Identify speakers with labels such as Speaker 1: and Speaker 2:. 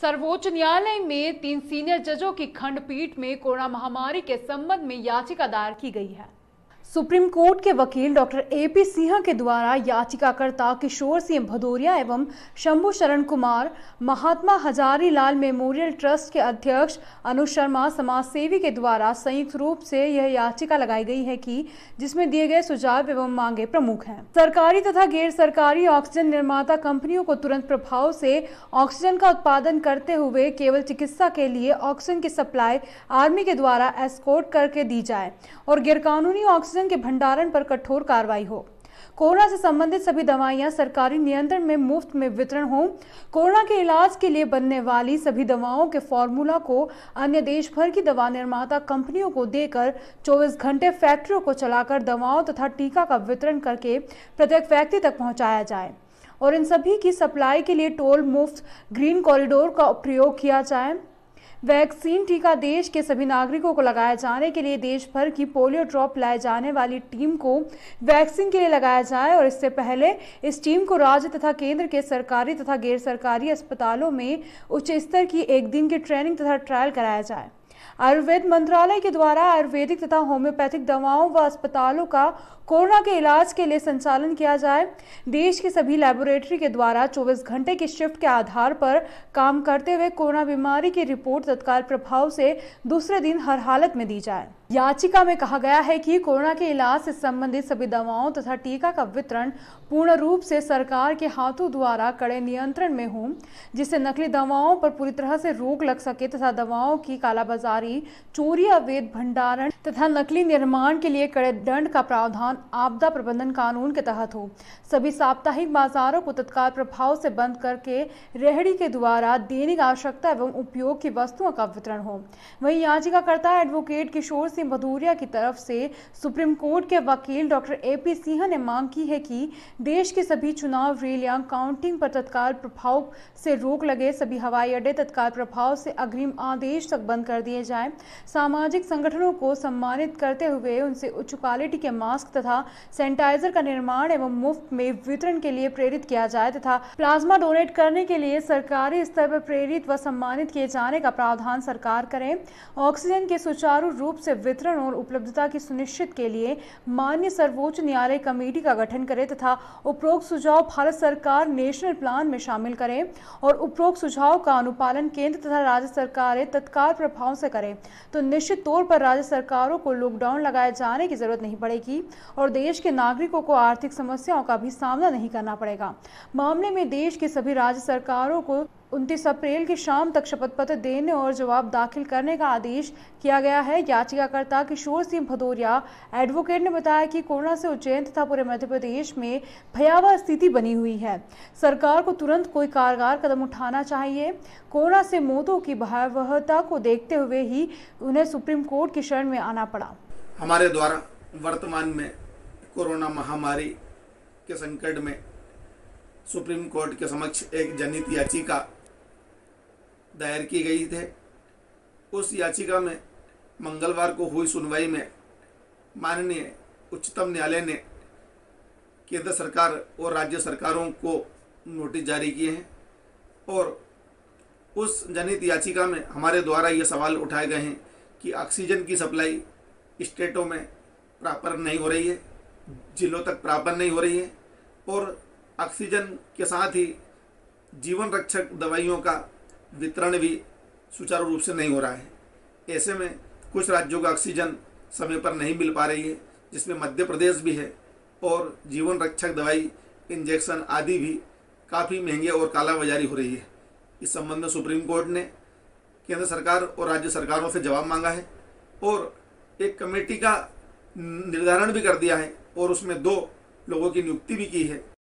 Speaker 1: सर्वोच्च न्यायालय में तीन सीनियर जजों की खंडपीठ में कोरोना महामारी के संबंध में याचिका दायर की गई है सुप्रीम कोर्ट के वकील डॉक्टर ए पी सिंह के द्वारा याचिकाकर्ता किशोर सिंह भदौरिया एवं शंभु शरण कुमार महात्मा हजारी लाल मेमोरियल ट्रस्ट के अध्यक्ष अनु शर्मा समाज सेवी के द्वारा संयुक्त रूप से यह याचिका लगाई गई है कि जिसमें दिए गए सुझाव एवं मांगे प्रमुख हैं सरकारी तथा गैर सरकारी ऑक्सीजन निर्माता कंपनियों को तुरंत प्रभाव से ऑक्सीजन का उत्पादन करते हुए केवल चिकित्सा के लिए ऑक्सीजन की सप्लाई आर्मी के द्वारा एस्कोर्ट करके दी जाए और गैरकानूनी ऑक्सीजन ऑक्सीजन के भंडारण पर कठोर कार्रवाई हो कोरोना से संबंधित सभी दवाइयां सरकारी नियंत्रण में मुफ्त में वितरण हो कोरोना के इलाज के लिए बनने वाली सभी दवाओं के फॉर्मूला को अन्य देश भर की दवा निर्माता कंपनियों को देकर 24 घंटे फैक्ट्रियों को चलाकर दवाओं तथा टीका का वितरण करके प्रत्येक व्यक्ति तक पहुंचाया जाए और इन सभी की सप्लाई के लिए टोल मुफ्त ग्रीन कॉरिडोर का प्रयोग किया जाए वैक्सीन टीका देश के सभी नागरिकों को लगाए जाने के लिए देश भर की पोलियो ड्रॉप लाए जाने वाली टीम को वैक्सीन के लिए लगाया जाए और इससे पहले इस टीम को राज्य तथा केंद्र के सरकारी तथा गैर सरकारी अस्पतालों में उच्च स्तर की एक दिन की ट्रेनिंग तथा ट्रायल कराया जाए आयुर्वेद मंत्रालय के द्वारा आयुर्वेदिक तथा होम्योपैथिक दवाओं व अस्पतालों का कोरोना के इलाज के लिए संचालन किया जाए देश के सभी लैबोरेटरी के द्वारा 24 घंटे की शिफ्ट के आधार पर काम करते हुए कोरोना बीमारी की रिपोर्ट तत्काल प्रभाव से दूसरे दिन हर हालत में दी जाए याचिका में कहा गया है कि कोरोना के इलाज से संबंधित सभी दवाओं तथा टीका का वितरण पूर्ण रूप से सरकार के हाथों द्वारा कड़े नियंत्रण में हो जिससे नकली दवाओं पर पूरी तरह से रोक लग सके तथा दवाओं की कालाबाजारी चोरी अवैध भंडारण तथा नकली निर्माण के लिए कड़े दंड का प्रावधान आपदा प्रबंधन कानून के तहत हो सभी साप्ताहिक बाजारों को तत्काल प्रभाव से बंद करके रेहड़ी के द्वारा दैनिक आवश्यकता एवं उपयोग की वस्तुओं का वितरण हो वही याचिकाकर्ता एडवोकेट किशोर सिंह भदौरिया की तरफ से सुप्रीम कोर्ट के वकील डॉक्टर ए पी सिंह ने मांग की है कि देश के सभी चुनाव रैलियां काउंटिंग पर तत्काल प्रभाव से रोक लगे सभी हवाई अड्डे तत्काल प्रभाव से अग्रिम आदेश तक बंद कर दिए जाएं सामाजिक संगठनों को सम्मानित करते हुए उनसे उच्च क्वालिटी के मास्क तथा सैनिटाइजर का निर्माण एवं मुफ्त में वितरण के लिए प्रेरित किया जाए तथा प्लाज्मा डोनेट करने के लिए सरकारी स्तर पर प्रेरित व सम्मानित किए जाने का प्रावधान सरकार करें ऑक्सीजन के सुचारू रूप से वितरण और उपलब्धता की सुनिश्चित के लिए मान्य सर्वोच्च न्यायालय कमेटी का गठन करें तथा उपरोक्त सुझाव भारत सरकार नेशनल प्लान में शामिल करें और उपरोक्त सुझाव का अनुपालन केंद्र तथा राज्य सरकारें तत्काल प्रभाव से करें तो निश्चित तौर पर राज्य सरकारों को लॉकडाउन लगाए जाने की जरूरत नहीं पड़ेगी और देश के नागरिकों को आर्थिक समस्याओं का भी सामना नहीं करना पड़ेगा मामले में देश के सभी राज्य सरकारों को उनतीस अप्रैल की शाम तक शपथ पत्र देने और जवाब दाखिल करने का आदेश किया गया है याचिकाकर्ता किशोर सिंह भदौरिया एडवोकेट ने बताया कि कोरोना से उज्जैन तथा पूरे मध्य प्रदेश में भयावह स्थिति बनी हुई है सरकार को तुरंत कोई कारगर कदम उठाना चाहिए कोरोना से मौतों की भयावहता को देखते हुए ही उन्हें सुप्रीम कोर्ट की शरण में आना पड़ा
Speaker 2: हमारे द्वारा वर्तमान में कोरोना महामारी के संकट में सुप्रीम कोर्ट के समक्ष एक जनहित याचिका दायर की गई थे उस याचिका में मंगलवार को हुई सुनवाई में माननीय उच्चतम न्यायालय ने केंद्र सरकार और राज्य सरकारों को नोटिस जारी किए हैं और उस जनित याचिका में हमारे द्वारा ये सवाल उठाए गए हैं कि ऑक्सीजन की सप्लाई स्टेटों में प्रॉपर नहीं हो रही है जिलों तक प्रॉपर नहीं हो रही है और ऑक्सीजन के साथ ही जीवन रक्षक दवाइयों का वितरण भी सुचारू रूप से नहीं हो रहा है ऐसे में कुछ राज्यों का ऑक्सीजन समय पर नहीं मिल पा रही है जिसमें मध्य प्रदेश भी है और जीवन रक्षक दवाई इंजेक्शन आदि भी काफ़ी महंगे और कालाबाजारी हो रही है इस संबंध में सुप्रीम कोर्ट ने केंद्र सरकार और राज्य सरकारों से जवाब मांगा है और एक कमेटी का निर्धारण भी कर दिया है और उसमें दो लोगों की नियुक्ति
Speaker 1: भी की है